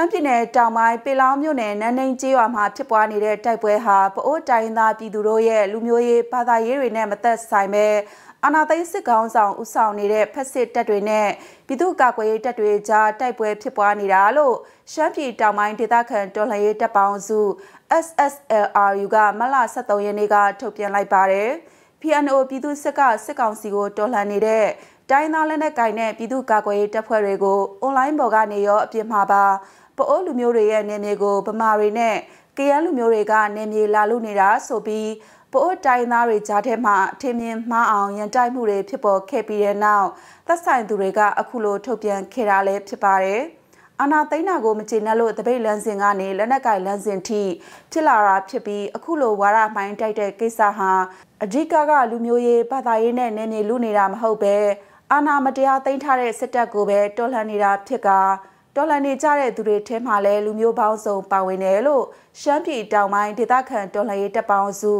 ရှမ်းပြည်နယ်တောင်ပိုင်းပေလောင်းမြို့နယ်နန်းနိမ်ကျေးရွာမှာဖြစ်ပွားနေတဲ့တိုက်ပွဲဟာပအိုးတိုင်းသားပြည်သူတို့ရဲ့လူမျိုးရေးဘာသာရေးတွေနဲ့မသက်ဆိုင်ပဲအာနာသိန်းစစ်ကောင်ဆောင်ဦးဆောင်နေတဲ့ဖက်စစ်တပ်တွေနဲ့ပြည်သူ့ကာကွယ်ရေးတပ်တွေကြားတိုက်ပွဲဖြစ်ပွားနေတာလို့ရှမ်းပြည်တောင်ပိုင်းဒေသခံတော်လှန်ရေးတပ်ပေါင်းစု SSLRU ကမလ23ရက်နေ့ကထုတ်ပြန်လိုက်ပါတယ်။ PNO ပြည်သူ့စစ်ကစစ်ကောင်စီကို တော်လှန်နေတဲ့တိုင်းသားလက်နက်ကိုင်နဲ့ပြည်သူ့ကာကွယ်ရေးတပ်ဖွဲ့တွေကိုအွန်လိုင်းပေါ်ကနေရောအပြင်မှာပါပအိုးလူမျိုးတွေရဲ့နေမြေကိုဗမာတွေနဲ့ကယန်းလူမျိုးတွေကနေမြေလာလို့နေတာဆိုပြီးပအိုးတိုင်းသားတွေကြားထဲမှာထင်မြင်မှားအောင်ရန်တိုက်မှုတွေဖြစ်ပေါ်ခဲ့ပြီးတဲ့နောက်သက်ဆိုင်သူတွေကအခုလိုထုတ်ပြန်ခဲ့တာလည်းဖြစ်ပါတယ်။အာနာသိန်းနာကိုမကျေနပ်လို့တပိတ်လန်းစင်ကနေလက်နက်ကင်လန်းစင်ထိဖြစ်လာတာဖြစ်ပြီးအခုလိုဝါရမိုင်းတိုက်တဲ့ကိစ္စဟာအဓိကကလူမျိုးရေးဘာသာရေးနဲ့နေမြေလူနေတာမဟုတ်ပဲအာနာမတရားသိမ်းထားတဲ့စစ်တပ်ကိုပဲတော်လှန်နေတာဖြစ်ကာတော်လန်နေကြတဲ့သူတွေထဲမှာလည်းလူမျိုးပေါင်းစုံပါဝင်တယ်လို့ရှမ်းပြည်တောင်ပိုင်းဒေသခံတော်လှန်ရေးတပ်ပေါင်းစု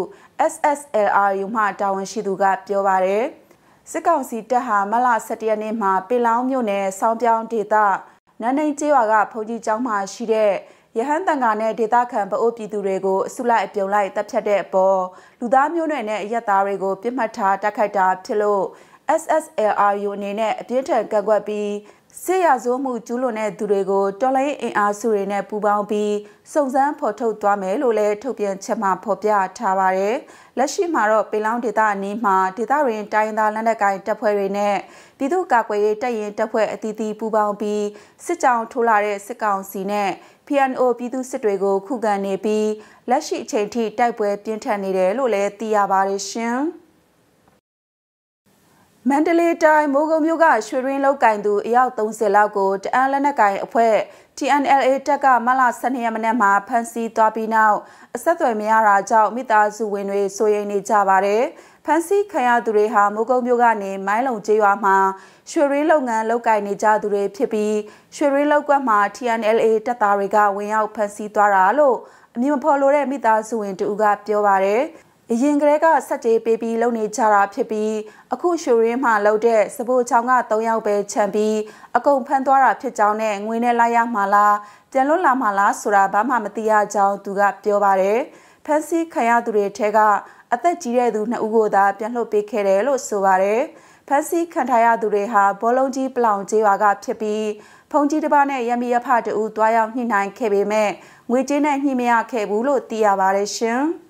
SSLRU မှတာဝန်ရှိသူကပြောပါတယ်စစ်ကောင်စီတပ်ဟာမလ17ရက်နေ့မှာပင်လောင်းမြို့နယ်ဆောင်းပြောင်းဒေသနန်းနိမ်ကျေးရွာကဖုန်ကြီးကျောင်းမှာရှိတဲ့ရဟန်းတန်ခါနဲ့ဒေသခံပအိုးပြည်သူတွေကိုအစုလိုက်အပြုံလိုက်တပ်ဖြတ်တဲ့အပေါ်လူသားမျိုးနွယ်နဲ့အရက်သားတွေကိုပြစ်မှတ်ထားတိုက်ခိုက်တာဖြစ်လို့ SSLRU အနေနဲ့အပြင်းထန်ကန့်ကွက်ပြီးစစ်ရာဇဝမှုကျူးလွန်တဲ့သူတွေကိုတော်လိုင်းအင်အားစုတွေနဲ့ပူးပေါင်းပြီးစုံစမ်းဖော်ထုတ်သွားမယ်လို့လည်းထုတ်ပြန်ချက်မှာဖော်ပြထားပါတယ်။လက်ရှိမှာတော့ပေလောင်းဒေသအနီးမှာဒေသတွင်တိုင်းသားလက်နက်ကိုင်တပ်ဖွဲ့တွေနဲ့ပြည်သူ့ကာကွယ်ရေးတပ်ရင်းတပ်ဖွဲ့အသီးသီးပူးပေါင်းပြီးစစ်ကြောင်ထိုးလာတဲ့စစ်ကောင်စီနဲ့ PNO ပြည်သူစစ်တွေကို ခုခံနေပြီးလက်ရှိအချိန်ထိတိုက်ပွဲ ပြင်းထန်နေတယ်လို့လည်းသိရပါတယ်ရှင်။မန္တလေးတိုင်းမိုးကုံမြို့ကရွှေရင်းလောက်ကင်သူအယောက်30လောက်ကိုတအန်းလက်နက်ကင်အဖွဲ့ TNLA တပ်ကမလ12ရက်မနေ့မှာဖမ်းဆီးသွားပြီးနောက်အဆက်အသွယ်မရတာကြောင့်မိသားစုဝင်တွေစိုးရိမ်နေကြပါတယ်။ဖမ်းဆီးခံရသူတွေဟာမိုးကုံမြို့ကနေမိုင်းလုံကျေးရွာမှာရွှေရင်းလုပ်ငန်းလုပ်ကိုင်နေကြသူတွေဖြစ်ပြီးရွှေရင်းလောက်ကွက်မှာ TNLA တပ်သားတွေကဝင်ရောက်ဖမ်းဆီးသွားတာလို့အမည်မဖော်လိုတဲ့မိသားစုဝင် တူကပြောပါတယ်။အရင်ကတည်းကစက်တေးပေးပြီးလုပ်နေကြတာဖြစ်ပြီးအခုရှူရင်းမှ လုပ်တဲ့စပိုချောင်းက3ယောက်ပဲခြံပြီးအကုန်ဖမ်းသွားတာဖြစ်ကြောင်းနဲ့ငွေနဲ့လိုက်ရမှာလားပြန်လွတ်လာမှာလားဆိုတာဘာမှမသိရကြောင်းသူကပြောပါတယ်။ဖန်စီခံရသူတွေထဲကအသက်ကြီးတဲ့သူ2ဦးကိုသာပြန်လွှတ်ပေးခဲ့တယ်လို့ဆိုပါတယ်။ဖန်စီခံထားရသူတွေဟာဘောလုံးကြီးပလောင်ကျေးရွာကဖြစ်ပြီးဖုန်ကြီးတစ်ပါးနဲ့ရမီရဖတူတွားရောက်ညှိနှိုင်းခဲ့ပေမဲ့ငွေကြေးနဲ့ညှိမရခဲ့ဘူးလို့သိရပါတယ်ရှင်။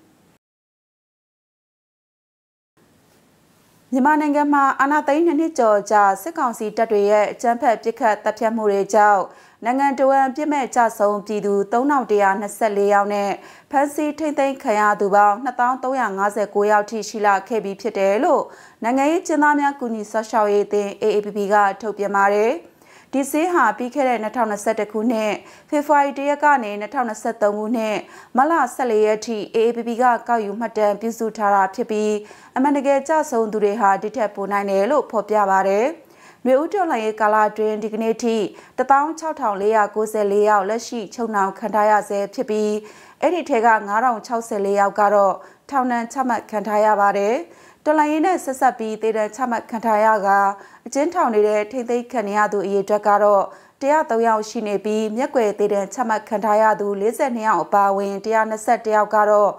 မြန်မာနိုင်ငံမှာအာဏာသိမ်းနှစ်နှစ်ကျော်ကြာစစ်ကောင်စီတပ်တွေရဲ့အကြမ်းဖက်ပစ်ခတ်တပ်ဖြတ်မှုတွေကြောင့်နိုင်ငံတော်ဝန်ပြစ်မဲ့ကြဆုံးပြည်သူ3124ယောက်နဲ့ဖမ်းဆီးထိမ့်သိမ်းခံရသူပေါင်း2359ယောက်ထိရှိလာခဲ့ပြီးဖြစ်တယ်လို့နိုင်ငံရေးကျင်းသားများကူညီဆောက်ရှောက်ရေးအသင်း AAPP ကထုတ်ပြန်ပါတယ်။ဒီဈေးဟာပြီးခဲ့တဲ့2021ခုနှစ်ဖေဖော်ဝါရီ၁ရက်ကနေ2023ခုနှစ်မလ14ရက်ထိ AAPP ကကောက်ယူမှတ်တမ်းပြုစုထားတာဖြစ်ပြီးအမှန်တကယ်ကြဆုံသူတွေဟာဒီထက်ပိုနိုင်တယ်လို့ဖော်ပြပါတယ်။မြေဦးတော်လှန်ရေးကာလအတွင်းဒီကနေ့ထိ16494ယောက်လက်ရှိချုပ်နှောင်ခံထားရဆဲဖြစ်ပြီးအဲ့ဒီထဲက9064ယောက်ကတော့ထောင်ဒဏ်ချမှတ်ခံထားရပါတယ်။တော်လိုင်းရင်နဲ့ဆက်ဆက်ပြီးဒေသချမှတ်ခံထားရကအကျဉ်းထောင်နေတဲ့ထိမ့်သိမ်းခံရသူအရေအတွက်ကတော့103ယောက်ရှိနေပြီးမျက်ွယ်ဒေသချမှတ်ခံထားရသူ42ယောက်အပါအဝင်121ယောက်ကတော့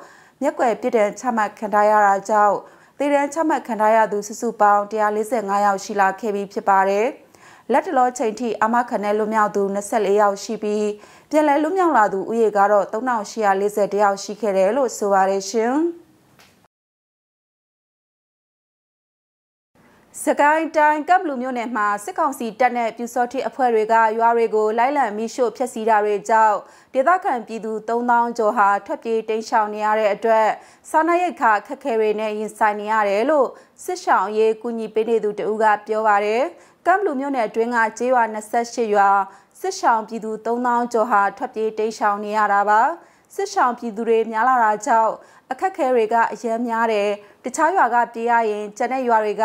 မျက်ွယ်ပြည်တံချမှတ်ခံထားရတာကြောင့်ဒေသချမှတ်ခံထားရသူစုစုပေါင်း145ယောက်ရှိလာခဲ့ပြီးဖြစ်ပါတယ်။လက်တလောချိန်ထိအာမခံနဲ့လွမြောက်သူ24ယောက်ရှိပြီးပြည်လဲလွမြောက်လာသူဦးရေကတော့3840တယောက်ရှိခဲ့တယ်လို့ဆိုပါတယ်ရှင်။စကိုင်းတိုင်းကပ်လူမြို့နယ်မှာစစ်ကောင်စီတပ်နဲ့ပြူစောတိအဖွဲ့တွေကရွာတွေကိုလိုက်လံမိရှို့ဖျက်ဆီးတာတွေကြောင့်ဒေသခံပြည်သူ3000ကျော်ဟာထွက်ပြေးတိမ်းရှောင်နေရတဲ့အတွက်စားနပ်ရိက္ခာခက်ခဲတွေနဲ့ရင်ဆိုင်နေရတယ်လို့စစ်ရှောင်ရေးကူညီပေးနေသူတဦးကပြောပါတယ်။ကပ်လူမြို့နယ်အတွင်းကကျေးရွာ28ရွာစစ်ရှောင်ပြည်သူ3000ကျော်ဟာထွက်ပြေးတိမ်းရှောင်နေရတာပါ။စစ်ဆောင်ပြည်သူတွေများလာတာကြောင့်အခက်ခဲတွေကအများများတယ်။တခြားရွာကပြေးရရင် ကျန်တဲ့ရွာတွေက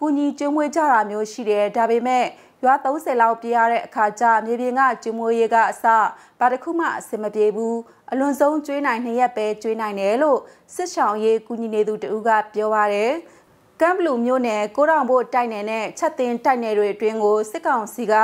ကူညီကျွေးမွေးကြတာမျိုးရှိတယ်ဒါပေမဲ့ရွာ30လောက်ပြေးရတဲ့အခါကျမြေပြင်ကကျွေးမွေးရေးကအစဘာတစ်ခုမှအဆင်မပြေဘူးအလွန်ဆုံးကျွေးနိုင်နှစ်ရက်ပဲကျွေးနိုင်တယ်လို့စစ်ဆောင်ရေးကူညီနေသူတူကပြောပါတယ်ကမ်ဘလူမြို့နယ်ကိုရောင်ဘို့တိုက်နယ်နဲ့ချက်တင်တိုက်နယ်တွေအတွင်းကိုစစ်ကောင်စီက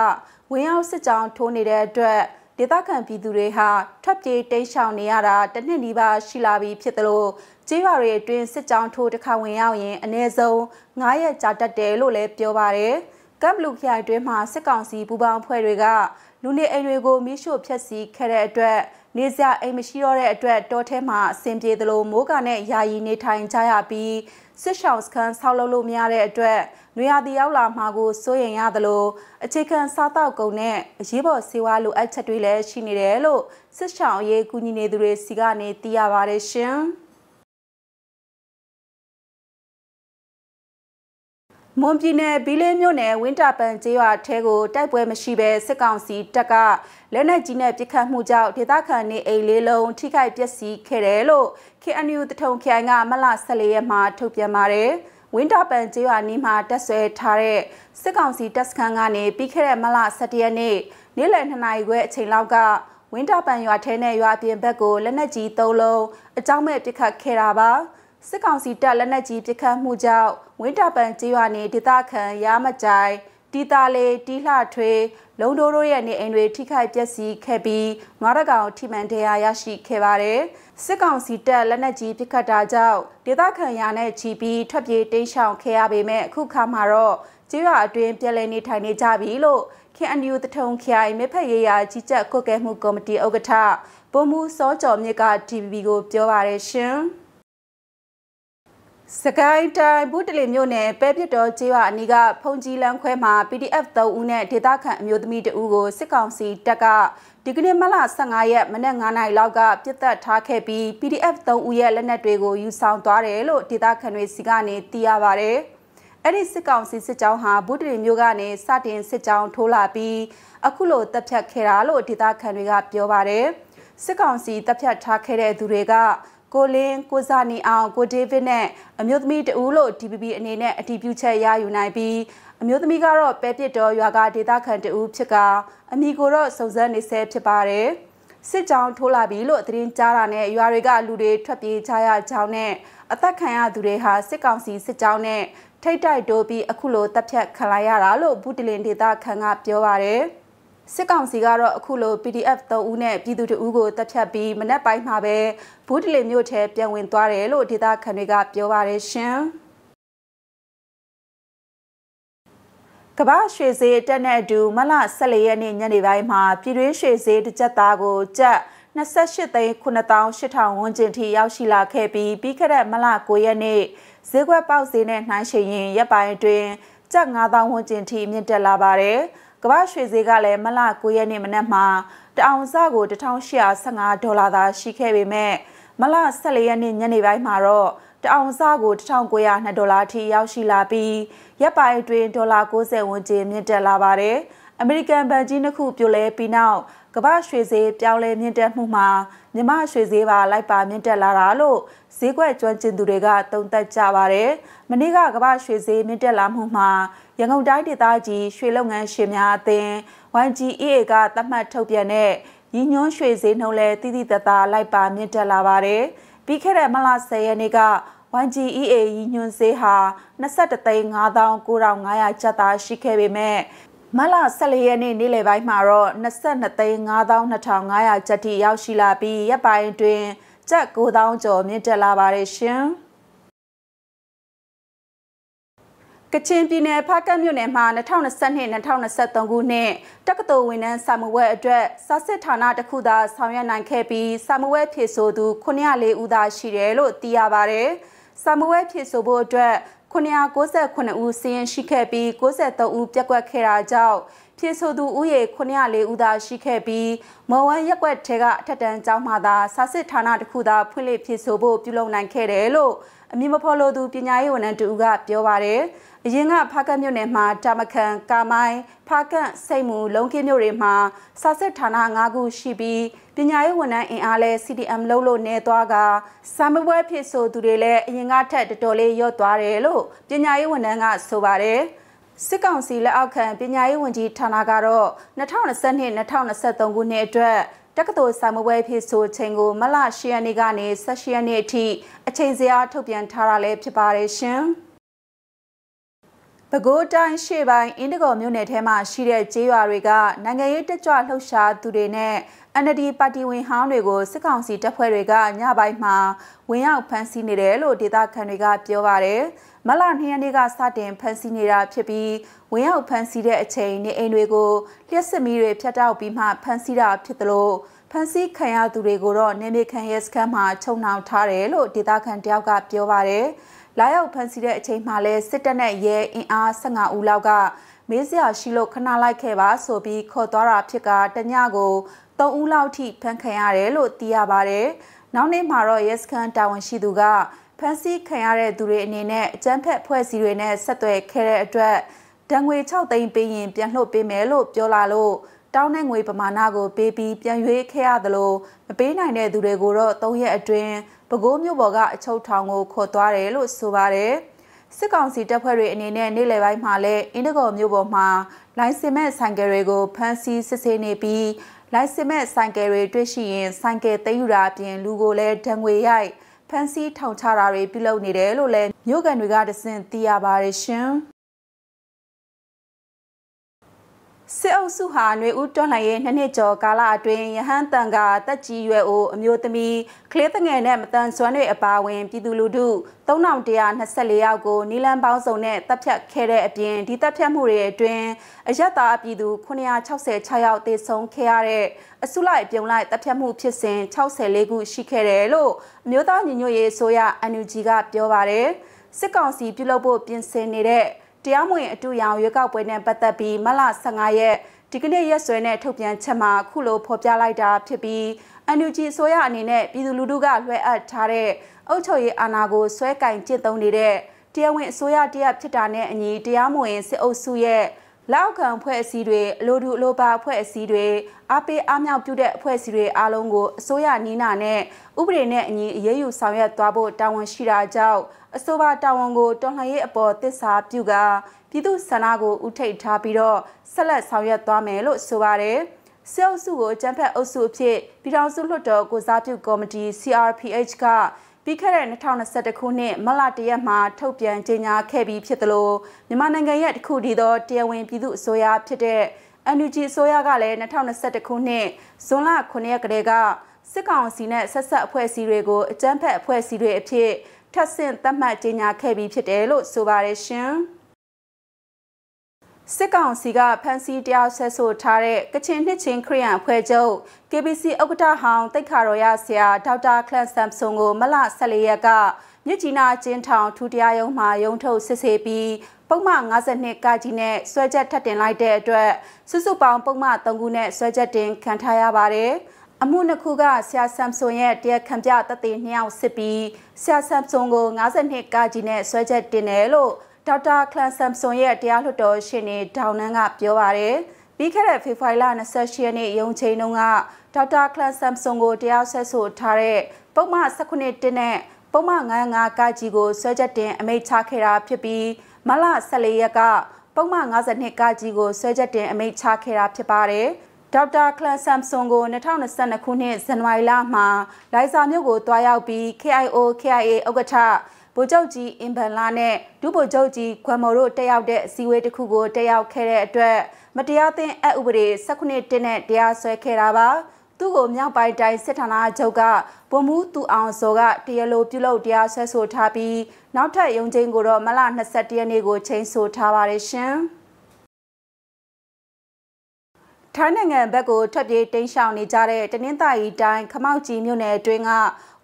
ဝင်ရောက်စစ်ကြောင်းထိုးနေတဲ့အတွက်ဒေသခံပြည်သူတွေဟာထွက်ပြေးတိမ်းရှောင်နေရတာတစ်နှစ်နီးပါးရှိလာပြီဖြစ်သလိုကြေးရွာတွေအတွင်းစစ်ကြောင်းထိုးတစ်ခါဝင်ရောက်ရင်အ ਨੇ စုံ9ရက်ကြာတတ်တယ်လို့လည်းပြောပါတယ်ကမ်ဘလူခရိုင်တွင်းမှာစစ်ကောင်စီပူးပေါင်းဖွဲ့တွေကလူနေအိမ်တွေကိုမိရှို့ဖျက်ဆီးခဲ့တဲ့အတွက်နေစရာအိမ်မရှိတော့တဲ့အတွက်တောထဲမှာအဆင်ပြေသလိုမိုးကနဲ့ယာယီနေထိုင်ကြရပြီးစစ်ဆောင်စခန်းဆောက်လုပ်လို့မရတဲ့အတွက်နွေရာသီရောက်လာမှာကိုစိုးရိမ်ရသလိုအခြေခံစားသောက်ကုန်နဲ့အရေးပေါ်ဆေးဝါးလိုအပ်ချက်တွေလည်းရှိနေတယ်လို့စစ်ဆောင်အရေးကူညီနေသူတွေစီကနေသိရပါတယ်ရှင်။မွန်ပြည်နယ်ဘီလေးမြို့နယ်ဝင်းတာပန်ကျေးရွာထဲကိုတိုက်ပွဲမရှိဘဲစစ်ကောင်စီတပ်ကလက်နက်ကြီးနဲ့ပစ်ခတ်မှုကြောင့်ဒေသခံနေအိမ်လေးလုံးထိခိုက်ပျက်စီးခဲ့တယ်လို့ KNU တထုံခရိုင်ကမလ14ရက်မှာထုတ်ပြန်ပါတယ်။ဝင်းတာပန်ကျေးရွာနီးမှာတက်ဆွဲထားတဲ့စစ်ကောင်စီတပ်စခန်းကနေပြီးခဲ့တဲ့မလ17ရက်နေ့နေ့လယ်2နာရီခွဲအချိန်လောက်ကဝင်းတာပန်ရွာထဲနဲ့ရွာပြင်ဘက်ကိုလက်နက်ကြီး3လုံးအကြောင်းမဲ့ပစ်ခတ်ခဲ့တာပါ။စစ်ကောင်စီတပ်လက်နက်ကြီးပစ်ခတ်မှုကြောင့်ဝင်းတာပန်ကျေးရွာနေဒေသခံရာမကြိုင်တီတာလေးတီလှထွေးလုံတိုးတို့ရဲ့နေအိမ်တွေ ထိခိုက်ပျက်စီးခဲ့ပြီးငါးရကောင်ထိမှန်တရားရရှိခဲ့ပါတယ်စစ်ကောင်စီတပ်လက်နက်ကြီးပစ်ခတ်တာကြောင့်ဒေသခံရာနဲ့ချီပြီးထွက်ပြေးတိမ်းရှောင်ခဲ့ရပေမဲ့အခုခါမှာတော့ကျေးရွာအတွင်းပြည်လဲနေထိုင်နေကြပြီလို့ခင်အန်ယူတထုံခိုင်မြဖက်ရေးရာကြီးကြပ်ကွက်ကဲမှုကော်မတီဥက္ကဋ္ဌပုံမှုစောကျော်မြစ်က TVB ကို ပြောပါရရှင်။စကိုင်းတိုင်းဘူးတလီမြို့နယ်ပဲပြစ်တော်ကျေးရွာအနီးကဖုန်ကြီးလန်းခွဲမှာ PDF 3ဦးနဲ့ဒေသခံအမျိုးသမီးတဦးကိုစစ်ကောင်စီတပ်ကဒီကနေ့မလ15ရက်မနက်9နာရီလောက်ကပြစ်တက်ထားခဲ့ပြီး PDF 3ဦးရဲ့လက်နက်တွေကိုယူဆောင်သွားတယ်လို့ဒေသခံတွေစီကနေသိရပါဗျ။အဲ့ဒီစစ်ကောင်စီစစ်ကြောင်းဟာဘူးတလီမြို့ကနေစတင်စစ်ကြောင်းထိုးလာပြီးအခုလိုတပ်ဖြတ်ခဲ့တာလို့ဒေသခံတွေကပြောပါတယ်။စစ်ကောင်စီတပ်ဖြတ်ထားခဲ့တဲ့သူတွေကကိုလင်းကိုဇာနီအောင်ကိုဒေးဗစ်နဲ့အမျိုးသမီးတဦးလို့ DPP အနေနဲ့အတည်ပြုချက်ရယူနိုင်ပြီးအမျိုးသမီးကတော့ပဲပစ်တော်ရွာကဒေသခံတဦးဖြစ်ကအမိကိုတော့စုံစမ်းနေဆဲဖြစ်ပါတယ်စစ်ကြောင်းထိုးလာပြီလို့သတင်းကြားတာနဲ့ရွာတွေကလူတွေထွက်ပြေးကြရကြောင်းနဲ့အသက်ခံရသူတွေဟာစစ်ကောင်စီစစ်ကြောင်းနဲ့ထိတ်တိုက်တိုးပြီးအခုလိုတပ်ဖြတ်ခံလိုက်ရတာလို့ဘူးတလင်ဒေသခံကပြောပါတယ်။စစ်ကောင်စီကတော့အခုလို PDF 3ဦးနဲ့ပြည်သူ2ဦးကိုတပ်ဖြတ်ပြီးမနက်ပိုင်းမှာပဲဘူးတလီမြို့ထဲပြန်ဝင်သွားတယ်လို့ဒေသခံတွေကပြောပါတယ်ရှင်ကမ္ဘာရွှေဈေးတက်တဲ့အတူမလ14ရက်နေ့ညနေပိုင်းမှာပြည်တွင်းရွှေဈေးတစ်ကျပ်သားကိုကျပ်28သိန်း9800ဝန်းကျင်ထိရောက်ရှိလာခဲ့ပြီးပြီးခဲ့တဲ့မလ9ရက်နေ့ဈေးကွက်ပေါက်ဈေးနဲ့နှိုင်းယှဉ်ရင်ရပ်ပိုင်းအတွင်းကျပ်9000ဝန်းကျင်ထိမြင့်တက်လာပါတယ်။ကမ္ဘာရွှေဈေးကလည်းမလ9ရက်နေ့မနက်မှာတအောင်စကို1815ဒေါ်လာသာရှိခဲ့ပေမဲ့မလ14ရက်နေ့ညနေပိုင်းမှာတော့တအောင်စကို1902ဒေါ်လာအထိရောက်ရှိလာပြီးရပ်ပိုင်းအတွင်းဒေါ်လာ60ဝန်းကျင်မြင့်တက်လာပါတယ်။အမေရိကန်ဘဏ်ကြီးနှစ်ခုပြိုလဲပြီးနောက်ကမ္ဘာရွှေဈေးပြောင်းလဲမြင့်တက်မှုမှာမြမရွှေဈေးပါလိုက်ပါမြင့်တက်လာတာလို့ဈေးကွက်ကျွမ်းကျင်သူတွေကသုံးသပ်ကြပါတယ်။မနေ့ကကမ္ဘာရွှေဈေးမြင့်တက်လာမှုမှာရန်ကုန်တိုင်းဒေသကြီးရွှေလုပ်ငန်းရှင်များအသင်း YGEA ကသတ်မှတ်ထုတ်ပြန်တဲ့ရည်ညွှန်းရွှေဈေးနှုန်းလဲတိတိတသားလိုက်ပါမြင့်တက်လာပါတယ်။ပြီးခဲ့တဲ့မလ10ရက်နေ့က YGEA ရည်ညွှန်းဈေးဟာ23,500ကျပ်သားရှိခဲ့ပေမဲ့မလ14ရက်နေ့နေ့လယ်ပိုင်းမှာတော့22,500,500ကျပ်ထိရောက်ရှိလာပြီးရပ်ပိုင်းတွင်ကျပ်9,000ကျော်မြင့်တက်လာပါတယ်ရှင်။ကချင်ပြည်နယ်ဖားကတ်မြို့နယ်မှာ2022-2023ခုနှစ်တက္ကသိုလ်ဝန်ထမ်းစာမဝဲအတွက်စာစစ်ဌာနတစ်ခုသာ ဆောင်ရွက်နိုင်ခဲ့ပြီးစာမဝဲဖြည့်ဆို့သူ904ဦးသာရှိတယ်လို့သိရပါတယ်။စာမဝဲဖြည့်ဆို့ဖို့အတွက်998ဦးစီးရင်ရှိခဲ့ပြီး63ဦးပြက်ကွက်ခဲ့တာကြောင့်ဖြည့်ဆိုသူဦးရေ904ဦးသာရှိခဲ့ပြီးမော်ဝမ်းရက်ကွက်ထဲကအထက်တန်းကျောင်းမှသာစာစစ်ဌာနတစ်ခုသာဖွင့်လှစ်ဖြည့်ဆိုဖို့ပြုလုပ်နိုင်ခဲ့တယ်လို့အမည်မဖော်လိုသူပညာရေးဝန်ထမ်းတူကပြောပါတယ်။အရင်ကဖားကန့်မြို့နယ်မှာတာမခန်ကာမိုင်းဖားကန့်စိတ်မူလုံကင်းမြို့တွေမှာစာစစ်ဌာန၅ခုရှိပြီးပညာရေးဝန်ထမ်းအင်အားလဲ CDM လုံးလို့နေသွားကစာမပွဲဖြစ်ဆိုသူတွေလည်းအရင်ကထက်တော်တော်လေးရော့သွားတယ်လို့ပညာရေးဝန်ထမ်းကဆိုပါတယ်စစ်ကောင်စီလက်အောက်ခံပညာရေးဝန်ကြီးဌာနကတော့2022-2023ခုနှစ်အတွက် တက္ကသိုလ်စာမပွဲဖြစ်ဆိုချိန်ကိုမလ10ရက်နေ့ကနေ17ရက်နေ့အထိအချိန်စရာထုတ်ပြန်ထားတာလည်းဖြစ်ပါတယ်ရှင်။ပဲခူးတိုင်းရှေ့ပိုင်းအင်းဒဂေါ်မြို့နယ်ထဲမှာရှိတဲ့ကျေးရွာတွေကနိုင်ငံရေးတက်ကြွလှုပ်ရှားသူတွေနဲ့ NLD ပါတီဝင်ဟောင်းတွေကိုစစ်ကောင်စီတပ်ဖွဲ့တွေကညပိုင်းမှာဝင်ရောက်ဖမ်းဆီးနေတယ်လို့ဒေသခံတွေကပြောပါတယ်။မလ၂ရက်နေ့ကစတင်ဖမ်းဆီးနေတာဖြစ်ပြီးဝင်ရောက်ဖမ်းဆီးတဲ့အချိန်နေအိမ်တွေကိုလျှက်စစ်မီးတွေဖျက်တောက်ပြီးမှဖမ်းဆီးတာဖြစ်သလိုဖမ်းဆီးခံရသူတွေကိုတော့နေမြေခံရဲစခန်းမှာချုပ်နှောင်ထားတယ်လို့ဒေသခံတယောက်ကပြောပါတယ်။လာရောက်ဖမ်းဆီးတဲ့အချိန်မှာလဲစစ်တပ်နဲ့ရဲအင်အား15ဦးလောက်ကမေးစရာရှိလို့ခဏလိုက်ခဲ့ပါဆိုပြီးခေါ်သွားတာဖြစ်ကတညကို3ဦးလောက်ထိဖမ်းခံရတယ်လို့သိရပါတယ်။နောက်နေ့မှာတော့ရဲစခန်းတာဝန်ရှိသူကဖမ်းဆီးခံရတဲ့သူတွေအနေနဲ့အကြမ်းဖက်ဖွဲ့စည်းတွေနဲ့ဆက်သွယ်ခဲ့တဲ့အတွက်ဒဏ်ငွေ6သိန်းပေးရင်ပြန်လွှတ်ပေးမယ်လို့ပြောလာလို့တောင်းတဲ့ငွေပမာဏကို ပေးပြီးပြန်ရွေးခဲ့ရသလိုမပေးနိုင်တဲ့သူတွေကိုတော့၃ရက်အတွင်းပဲခူးမြို့ပေါ်ကအချုပ်ထောင်ကိုခေါ်သွားတယ်လို့ဆိုပါတယ်စစ်ကောင်စီတပ်ဖွဲ့တွေအနေနဲ့နေ့လယ်ပိုင်းမှာလည်းအင်းဒဂေါ်မြို့ပေါ်မှာလိုင်စင်မဲ့ဆိုင်ကယ်တွေကိုဖမ်းဆီးစစ်ဆေးနေပြီးလိုင်စင်မဲ့ဆိုင်ကယ်တွေတွေ့ရှိရင်ဆိုင်ကယ်သိမ်းယူတာအပြင်လူကိုလည်းဒဏ်ငွေရိုက်ဖမ်းဆီးထောင်ချတာတွေပြုလုပ်နေတယ်လို့လည်းမြို့ကန်တွေကတစင်သိရပါတယ်ရှင်။စစ်အုပ်စုဟာຫນွေဦးတွန်းလှန်ရေးနှစ်နှစ်ကျော်ကာလအတွင်းရဟန်းတန်ကတက်ကြီးရွယ်အိုအမျိုးသမီးကလေးတငယ်နဲ့မတန်ဆွမ်းတွေအပါအဝင်ပြည်သူလူထု3124ယောက်ကိုနီလန်ပေါင်းစုံနဲ့တပ်ဖြတ်ခဲ့တဲ့အပြင်ဒီတပ်ဖြတ်မှုတွေအတွင်းအရက်သားပြည်သူ966ယောက်သေဆုံးခဲ့ရတဲ့အစုလိုက်ပြုံလိုက်တပ်ဖြတ်မှုဖြစ်စဉ်64ခုရှိခဲ့တယ်လို့အမျိုးသားညီညွတ်ရေးအစိုးရ NUG ကပြောပါတယ်စစ်ကောင်စီပြုလုပ်ဖို့ပြင်ဆင်နေတဲ့တရားမဝင်အတူရောင်ရွေးကောက်ပွဲနဲ့ပတ်သက်ပြီးမလ15ရက်ဒီကနေ့ရက်စွဲနဲ့ထုတ်ပြန်ချက်မှာခုလိုဖော်ပြလိုက်တာဖြစ်ပြီး NUG ဆိုရအနေနဲ့ပြည်သူလူထုကလွှဲအပ်ထားတဲ့အုပ်ချုပ်ရေးအာဏာကိုဆွဲကင်ကျင့်သုံးနေတဲ့တရားဝင်အစိုးရတရဖြစ်တာနဲ့အညီတရားမဝင်စစ်အုပ်စုရဲ့လောက်ခံဖွဲ့အစည်းတွေအလိုတူအလိုပါဖွဲ့အစည်းတွေအားပေးအားမြောက်ပြုတဲ့ဖွဲ့အစည်းတွေအားလုံးကိုအစိုးရနီးနာနဲ့ဥပဒေနဲ့အညီအရေးယူဆောင်ရွက်သွားဖို့တာဝန်ရှိတာကြောင့်အဆိုပါတာဝန်ကိုတော်လှန်ရေးအပေါ်တစ္ဆာပြုကပြည်သူ့ဆန္ဒကိုဥထိပ်ထားပြီးတော့ဆက်လက်ဆောင်ရွက်သွားမယ်လို့ဆိုပါတယ်။စေအုပ်စုကိုကြံဖက်အုပ်စုအဖြစ် ပြည်ထောင်စုလွှတ်တော်ကိုစားပြုကော်မတီ CRPH ကပြီးခဲ့တဲ့2021ခုနှစ်မလတရက်မှာထုတ်ပြန်ကြေညာခဲ့ပြီးဖြစ်သလိုမြန်မာနိုင်ငံရဲ့တခုတည်းသောတရားဝင်ပြည်သူအစိုးရဖြစ်တဲ့ NUG အစိုးရကလည်း2021ခုနှစ်ဇွန်လ9ရက်ကတည်းကစစ်ကောင်စီနဲ့ဆက်ဆက်အဖွဲ့အစည်းတွေကိုအကြမ်းဖက်အဖွဲ့အစည်းတွေအဖြစ်ထပ်ဆင့်သတ်မှတ်ကြေညာခဲ့ပြီးဖြစ်တယ်လို့ဆိုပါတယ်ရှင်။စစ်ကောင်စီကဖမ်းဆီးတရားဆွဲဆိုထားတဲ့ကချင်နှစ်ချင်းခရီးရန်အဖွဲ့ချုပ် KBC ဥက္ကဋ္ဌဟောင်းတိတ်ခါတော်ရဆရာဒေါက်တာခလန်ဆမ်ဆုံကို မလ14ရက်ကမြစ်ကြီးနားကျင်းထောင်ထူတရားရုံးမှာရုံးထုတ်စစ်ဆေးပြီးပုံမှန်52ကကြီးနဲ့ဆွဲချက်ထပ်တင်လိုက်တဲ့အတွက်စုစုပေါင်းပုံမှန်3ခုနဲ့ဆွဲချက်တင်ခံထားရပါတယ်။အမှုနှစ်ခုကဆရာဆမ်ဆွန်ရဲ့တရားခံပြတသက်နှစ်ယောက်စစ်ပြီးဆရာဆမ်ဆွန်ကို52ကကြီးနဲ့ဆွဲချက်တင်တယ်လို့ဒေါက်တာကလန်ဆမ်ဆွန်ရဲ့တရားလွှတ်တော်ရှင်နေဒေါင်နန်းကပြောပါရယ်ပြီးခဲ့တဲ့ဖေဖော်ဝါရီလ28ရက်နေ့ရုံးချိန်တုန်းကဒေါက်တာကလန်ဆမ်ဆွန်ကိုတရားဆွဲဆိုထားတဲ့ပုံမှန်18တင်းနဲ့ပုံမှန်95ကကြီးကိုဆွဲချက်တင်အမိန့်ချခဲ့တာဖြစ်ပြီးမလ14ရက်ကပုံမှန်52ကကြီးကိုဆွဲချက်တင်အမိန့်ချခဲ့တာဖြစ်ပါတယ်ဒေါက်တာကလန်ဆမ်ဆွန်ကို2022ခုနှစ်ဇန်နဝါရီလမှာလိုင်စာမြို့ကိုတွားရောက်ပြီး KIO KIA ဥက္ကဋ္ဌဗိုလ်ချုပ်ကြီးအင်ဘန်လာနဲ့ဒုဗိုလ်ချုပ်ကြီးခွမ်မော်တို့တက်ရောက်တဲ့အစည်းအဝေးတစ်ခုကိုတက်ရောက်ခဲ့တဲ့အတွက်မတရားသင်းအဥပဒေ16တင်းနဲ့တရားစွဲခဲ့တာပါသူ့ကိုမြောက်ပိုင်းတိုင်းစစ်ဌာနချုပ်ကဗိုလ်မှူးသူအောင်စောကတရားလိုပြုလုပ်တရားဆွဲဆိုထားပြီးနောက်ထပ်ရုံးချင်းကိုတော့မလ21ရက်နေ့ကိုချိန်ဆိုထားပါတယ်ရှင်ထိုင်းနိုင်ငံဘက်ကိုထွက်ပြေးတိမ်းရှောင်နေကြတဲ့တနင်္သာရီတိုင်းခမောက်ကြီးမြို့နယ်အတွင်းက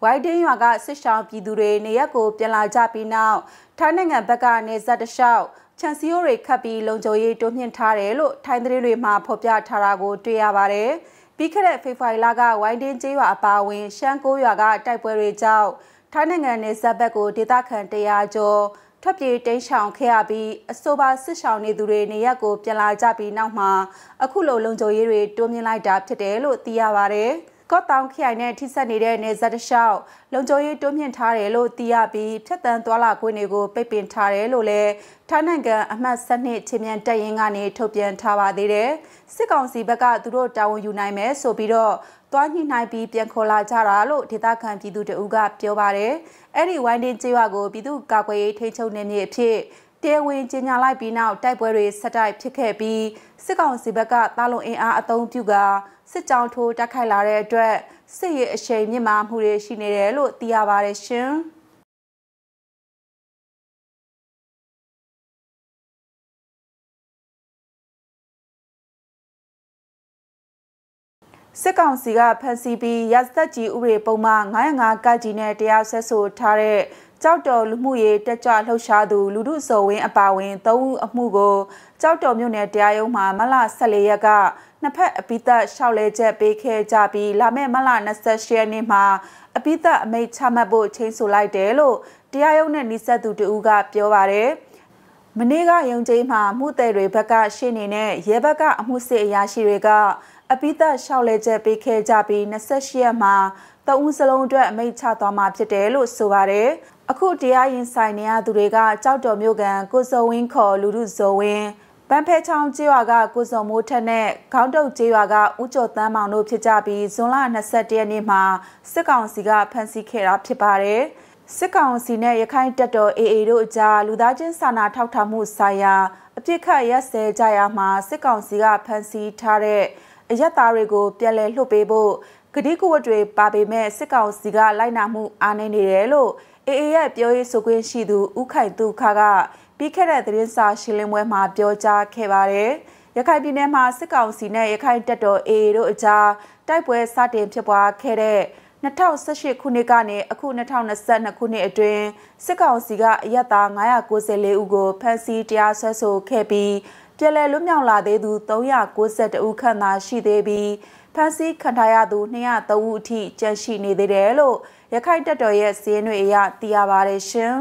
ဝိုက်တင်းရွာကစစ်ရှောင်းပြည်သူတွေနေရက်ကိုပြန်လာကြပြီးနောက်ထိုင်းနိုင်ငံဘက်ကနေဇက်တလျှောက်ချန်စီယိုတွေခတ်ပြီးလုံခြုံရေးတိုးမြှင့်ထားတယ်လို့ထိုင်းသတင်းတွေမှာဖော်ပြထားတာကိုတွေ့ရပါတယ်။ပြီးခဲ့တဲ့ဖေဖော်ဝါရီလကဝိုင်းတင်းကျေးရွာအပါအဝင်ရှမ်းကိုရွာကတိုက်ပွဲတွေကြောင့်ထိုင်းနိုင်ငံနယ်စပ်ဘက်ကိုဒေသခံ100ကျော်ထွက်ပြေးတိမ်းရှောင်ခဲ့ရပြီးအဆိုပါစစ်ရှောင်နေသူတွေနေရက်ကိုပြန်လာကြပြီးနောက်မှာအခုလိုလုံခြုံရေးတွေတိုးမြှင့်လိုက်တာဖြစ်တယ်လို့သိရပါတယ်။ကော့တောင်ခရိုင်နဲ့ထိစပ်နေတဲ့နယ်စပ်တလျှောက်လုံခြုံရေးတိုးမြင့်ထားတယ်လို့သိရပြီးဖြတ်တန်းသွားလာခွင့်တွေကိုပိတ်ပင်ထားတယ်လို့လည်းထိုင်းနိုင်ငံအမှတ်7နှစ်ချင်းမြန်တပ်ရင်းကနေထုတ်ပြန်ထားပါသေးတယ်။စစ်ကောင်စီဘက်ကသူတို့တာဝန်ယူနိုင်မယ်ဆိုပြီးတော့သွားညှိနှိုင်းပြီးပြန်ခေါ်လာကြတာလို့ဒေသခံပြည်သူတအူးကပြောပါတယ်။အဲ့ဒီဝိုင်းတင်ကျေးရွာကိုပြည်သူ့ကာကွယ်ရေးထိန်းချုပ်နယ်မြေအဖြစ်တရားဝင်ကြေညာလိုက်ပြီးနောက်တိုက်ပွဲတွေဆက်တိုက်ဖြစ်ခဲ့ပြီးစစ်ကောင်စီဘက်ကတာလုံအင်အားအသုံးပြုကစစ်ကြောင်းထိုးတိုက်ခိုက်လာတဲ့အတွက်စစ်ရေးအရှိန်မြင့်မားမှုတွေရှိနေတယ်လို့သိရပါတယ်ရှင်။စစ်ကောင်စီကဖန်ဆီးပြီးရစသက်ကြီးဥပဒေပုံမှန်905ကကြီးနဲ့တရားစွဲဆိုထားတဲ့ကြောက်တော်လူမှုရေးတက်ကြွလှုပ်ရှားသူလူမှုစော်ဝင်းအပါဝင်၃ဦးအမှုကိုကြောက်တော်မြို့နယ်တရားရုံးမှာမလ14ရက်ကနှစ်ဖက်အပိသက်လျှောက်လဲချက်ပေးခဲ့ကြပြီးလာမယ့်မလ28ရက်နေ့မှာအပိသက်အမိန့်ချမှတ်ဖို့ချိန်ဆလိုက်တယ်လို့တရားရုံးနဲ့နှိဆက်သူတဦးကပြောပါတယ်။မနေ့ကရုံကျိမှာမှုသည်တွေဘက်ကရှေ့နေနဲ့ရဲဘက်ကအမှုစစ်အရာရှိတွေက အပိသက်လျှောက်လဲချက်ပေးခဲ့ကြပြီး28ရက်မှာတအူးစလုံးအတွက်အမိန့်ချသွားမှာဖြစ်တယ်လို့ဆိုပါတယ်။အခုတရားရင်ဆိုင်နေရသူတွေကကြောက်တော်မျိုးကန်ကိုစုံဝင်းခေါ်လူလူဇော်ဝင်းပန်းဖဲချောင်းကျေးရွာကကိုစုံမိုးထက်နဲ့ခေါင်းတုပ်ကျေးရွာကဦးကျော်သန်းမောင်တို့ဖြစ်ကြပြီးဇွန်လ22ရက်နေ့မှာစစ်ကောင်စီကဖမ်းဆီးခဲ့တာဖြစ်ပါတယ်စစ်ကောင်စီနဲ့ရခိုင်တပ်တော် AA တို့အကြားလူသားချင်းစာနာထောက်ထားမှုဆိုင်ရာအပြစ်ခတ်ရက်စဲကြရမှာစစ်ကောင်စီကဖမ်းဆီးထားတဲ့အရက်သားတွေကိုပြန်လည်လွှတ်ပေးဖို့ကတိကဝတ်တွေပါပေမဲ့စစ်ကောင်စီကလိုက်နာမှုအားနည်းနေတယ်လို့ AA ရဲ့ပြောရေးဆိုခွင့်ရှိသူဦးခိုင်သူခါကပြီးခဲ့တဲ့သတင်းစာရှင်းလင်းပွဲမှာပြောကြားခဲ့ပါတယ်။ရခိုင်ပြည်နယ်မှာစစ်ကောင်စီနဲ့ရခိုင်တပ်တော် AA တို့အကြားတိုက်ပွဲစတင်ဖြစ်ပွားခဲ့တဲ့2018ခုနှစ်ကနေအခု2022ခုနှစ်အတွင်းစစ်ကောင်စီကအရက်သား994ဦးကိုဖမ်းဆီးတရားစွဲဆိုခဲ့ပြီးပြည်လည်လွတ်မြောက်လာသေးသူ392ဦးခန့်သာရှိသေးပြီးဖမ်းဆီးခံထားရသူ203ဦးအထိကျန်ရှိနေသေးတယ်လို့ရခိုင်တပ်တော်ရဲ့စီးရင်တွေအရသိရပါတယ်ရှင်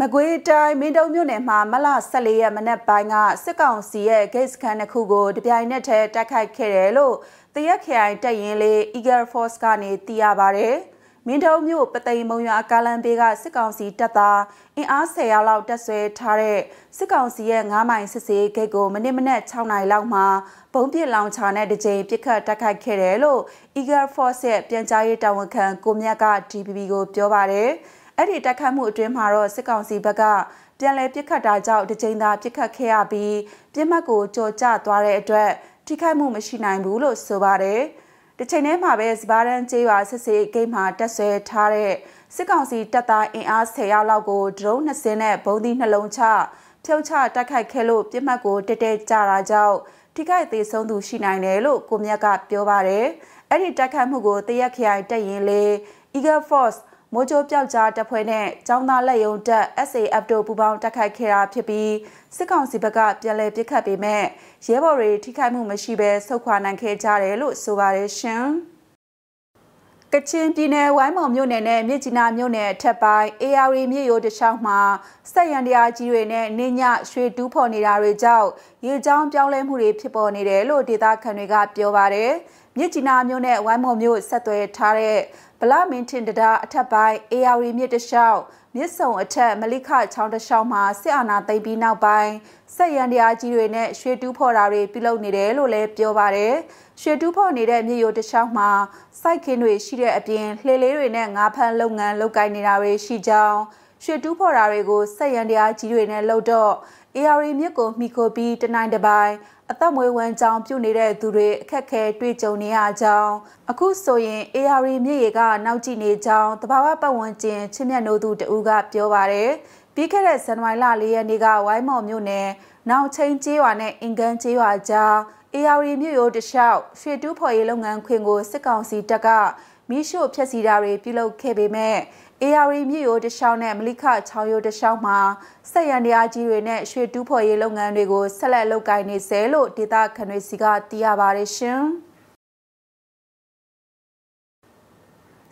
မကွေးတိုင်းမင်းတုံမြို့နယ်မှာမလ14ရက်မနက်ပိုင်းကစစ်ကောင်စီရဲ့ဂိတ်စခန်းတစ်ခုကိုတပြိုင်နက်တည်းတိုက်ခိုက်ခဲ့တယ်လို့တရက်ခရိုင်တပ်ရင်းလေး Eagle Force ကနေသိရပါတယ်။မင်းတုံမြို့ပသိမ်မုံရွာကားလမ်းဘေးကစစ်ကောင်စီတပ်သားအင်အား10ရာလောက်တပ်ဆွဲထားတဲ့စစ်ကောင်စီရဲ့9မိုင်စစ်စေးဂိတ်ကိုမနစ်မနက်6နာရီလောက်မှာဘုံပစ်လောင်ချာနဲ့တကြိမ်ပစ်ခတ်တိုက်ခိုက်ခဲ့တယ်လို့ Eagle Force ရဲ့ပြန်ကြားရေးတာဝန်ခံကိုမြတ်က DPP ကိုပြောပါတယ်။အဲ့ဒီတိုက်ခတ်မှုအတွင်းမှာတော့စစ်ကောင်စီဘက်ကပြန်လည်ပစ်ခတ်တာကြောင့်တကြိမ်သာပစ်ခတ်ခဲ့ရပြီးပြစ်မှတ်ကိုကြော်ကျသွားတဲ့အတွက်ထိခိုက်မှုမရှိနိုင်ဘူးလို့ဆိုပါတယ်။။တချိန်တည်းမှာပဲစပါးတန်းကျေးရွာဆစ်စေးဂိတ်မှာတက်ဆွဲထားတဲ့စစ်ကောင်စီတပ်သားအင်အား10ယောက်လောက်ကိုဒရုန်း20နဲ့ဘုံသီးနှလုံးချဖြုတ်ချတိုက်ခိုက်ခဲ့လို့ပြစ်မှတ်ကိုတက်တက်ကြတာကြောင့်ထိခိုက်သေးဆုံးသူရှိနိုင်တယ်လို့ကိုမြတ်ကပြောပါတယ်။အဲ့ဒီတိုက်ခတ်မှုကိုတရက်ခရိုင်တက်ရင်လေ Eagle Force မိုးကြိုးပြောက်ကြားတပ်ဖွဲ့နဲ့ចောင်းသားလက်ယုံတပ် SAF တို့ပူးပေါင်းတိုက်ခိုက်ခဲ့တာဖြစ်ပြီးစစ်ကောင်စီဘက်ကပြန်လည်ပစ်ခတ်ပေမဲ့ရဲဘော်တွေထိခိုက်မှုမရှိဘဲဆုတ်ခွာနိုင်ခဲ့ကြတယ်လို့ဆိုပါတယ်ရှင်။ကချင်ပြည်နယ်ဝိုင်းမော်မြို့နယ်နဲ့မြစ်ကြီးနားမြို့နယ်အထက်ပိုင်း AR မြို့ရိုးတခြားမှာစက်ရန်တရားကြီးတွေနဲ့နေညရွှေတူးဖော်နေတာတွေကြောင့်ရေကြောင်းပြောင်းလဲမှုတွေဖြစ်ပေါ်နေတယ်လို့ဒေသခံတွေကပြောပါတယ်။မြစ်ကြီးနားမြို့နယ်ဝိုင်းမော်မြို့ဆက်သွယ်ထားတဲ့ဗလမင်းထင်တရာအထက်ပိုင်းအေယာရီမြစ်တလျှောက်မြစ်ဆုံအထက်မလိခချောင်းတလျှောက်မှာစစ်အာဏာသိမ်းပြီးနောက်ပိုင်းဆက်ရန်တရားကြီးတွေနဲ့ရွှေတူးဖော်တာတွေပြုလုပ်နေတယ်လို့လည်းပြောပါတယ်။ရွှေတူးဖော်နေတဲ့မြစ်ရိုတလျှောက်မှာစိုက်ခင်းတွေရှိတဲ့အပြင်လှေလေးတွေနဲ့ငါးဖမ်းလုပ်ငန်းလုပ်ကိုင်နေတာတွေရှိကြောင်းရွှေတူးဖော်တာတွေကိုဆက်ရန်တရားကြီးတွေနဲ့လှုပ်တော့ AR မြစ်ကိုမိခိုပြီးတနိုင်တပိုင်းအသက်မွေးဝမ်းကြောင်းပြုနေတဲ့သူတွေအခက်ခဲတွေ့ကြုံနေရကြောင်းအခုဆိုရင် AR မြေရေက နောက်ကျနေကြောင်းတဘာဝပတ်ဝန်းကျင် ချင်းမြတ်နိုးသူတဦးကပြောပါတယ်ပြီးခဲ့တဲ့ဇန်နဝါရီလ၄ရက်နေ့ကဝိုင်းမော်မြို့နယ်နောင်ချင်းကျေးရွာနဲ့အင်ကန်းကျေးရွာကြား AR မြို့ရိုးတလျှောက်ရွှေတူးဖော်ရေးလုပ်ငန်းခွင်ကိုစစ်ကောင်စီတပ်ကမိရှုဖျက်ဆီးတာတွေပြုလုပ်ခဲ့ပေမဲ့ AR မြို့ရိုးတခြားနဲ့မလိခချောင်းရိုးတခြားမှာစက်ရန်တရားကြီးတွေနဲ့ရွှေတူးဖော်ရေးလုပ်ငန်းတွေကိုဆက်လက်လုပ်ကိုင်နေဆဲလို့ဒေသခံတွေစီကသိရပါတယ်ရှင်။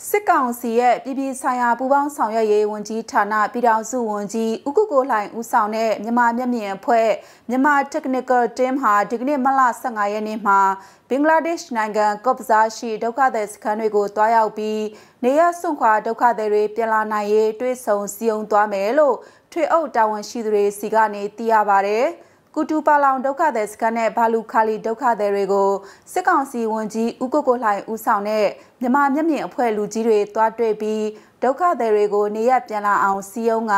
စစ်ကောင်စီရဲ့ပြည်ပြည်ဆိုင်ရာပူးပေါင်းဆောင်ရွက်ရေးဝန်ကြီးဌာနပြည်ထောင်စုဝန်ကြီးဥက္ကုကိုလှိုင်ဦးဆောင်တဲ့မြန်မာမျက်မြင်အဖွဲ့မြန်မာ Technical Team ဟာဒီကနေ့မလ15ရက်နေ့မှာဘင်္ဂလားဒေ့ရှ်နိုင်ငံကော့ပဇာရှိဒုက္ခသည်စခန်းတွေကိုတွားရောက်ပြီးနေရစွန့်ခွာဒုက္ခသည်တွေပြန်လာနိုင်ရေးတွဲဆုံစည်းရုံးသွားမယ်လို့ထွေအုပ်တာဝန်ရှိသူတွေစီကနေသိရပါတယ်။ကုတူပါလောင်ဒုက္ခသည်စခန်းနဲ့ဘာလူခါလီဒုက္ခသည်တွေကိုစစ်ကောင်စီဝန်ကြီးဦးကိုကိုလှိုင်ဦးဆောင်တဲ့မြမမျက်မြင်အဖွဲ့လူကြီးတွေတွားတွေ့ပြီးဒုက္ခသည်တွေကိုနေရပြန်လာအောင်စီယုံက